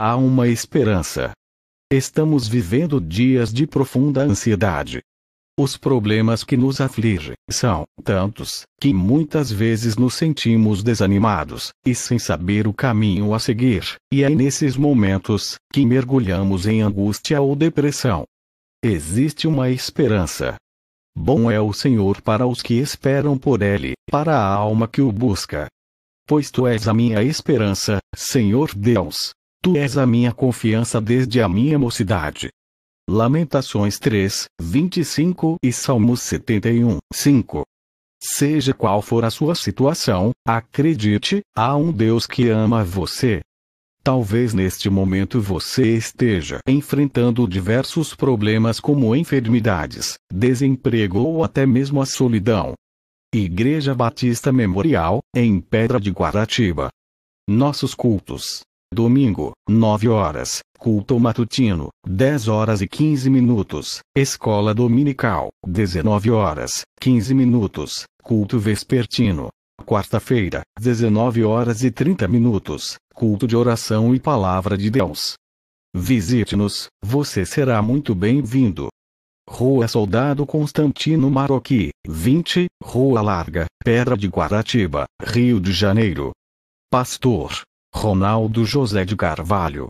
Há uma esperança. Estamos vivendo dias de profunda ansiedade. Os problemas que nos afligem são tantos que muitas vezes nos sentimos desanimados e sem saber o caminho a seguir, e é nesses momentos que mergulhamos em angústia ou depressão. Existe uma esperança. Bom é o Senhor para os que esperam por Ele, para a alma que o busca. Pois tu és a minha esperança, Senhor Deus. Tu és a minha confiança desde a minha mocidade. Lamentações 3, 25 e Salmos 71, 5. Seja qual for a sua situação, acredite, há um Deus que ama você. Talvez neste momento você esteja enfrentando diversos problemas como enfermidades, desemprego ou até mesmo a solidão. Igreja Batista Memorial, em Pedra de Guaratiba. Nossos cultos Domingo, 9 horas, culto matutino, 10 horas e 15 minutos. Escola dominical, 19 horas, 15 minutos. Culto vespertino. Quarta-feira, 19 horas e 30 minutos. Culto de oração e palavra de Deus. Visite-nos, você será muito bem-vindo. Rua Soldado Constantino Maroqui, 20, Rua Larga, Pedra de Guaratiba, Rio de Janeiro. Pastor Ronaldo José de Carvalho